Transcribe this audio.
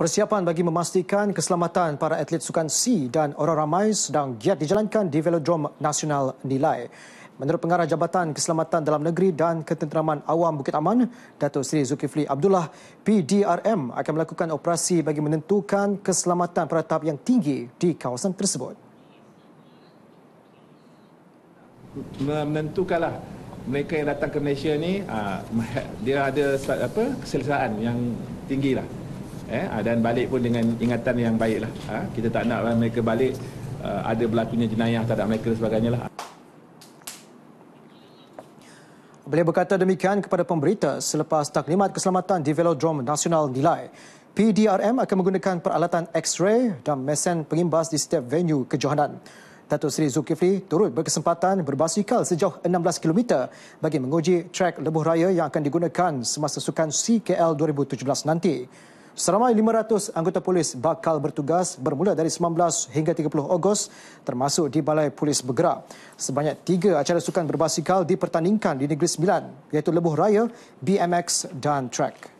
Persiapan bagi memastikan keselamatan para atlet sukan C dan orang ramai sedang giat dijalankan di Velodrome Nasional Nilai. Menurut pengarah Jabatan Keselamatan Dalam Negeri dan Ketenteraman Awam Bukit Aman, Datuk Sri Zulkifli Abdullah, PDRM akan melakukan operasi bagi menentukan keselamatan peratap yang tinggi di kawasan tersebut. Menentukanlah mereka yang datang ke Malaysia ni ah, dia ada apa keselesaan yang tinggilah eh, ah, dan balik pun dengan ingatan yang baiklah. Eh, kita tak nak ah, mereka balik eh, ada berlakunya jenayah terhadap mereka dan sebagainya lah. Beliau berkata demikian kepada pemberita selepas taklimat keselamatan di Velodrome Nasional Nilai. PDRM akan menggunakan peralatan X-ray dan mesin pengimbas di setiap venue kejohanan. Tato Sri Zulkifli turut berkesempatan berbasikal sejauh 16 km bagi menguji trek lebuh raya yang akan digunakan semasa sukan CKL 2017 nanti. Seramai 500 anggota polis bakal bertugas bermula dari 19 hingga 30 Ogos termasuk di Balai Polis Bergerak. Sebanyak tiga acara sukan berbasikal dipertandingkan di Negeri Sembilan iaitu Lebuh Raya, BMX dan Track.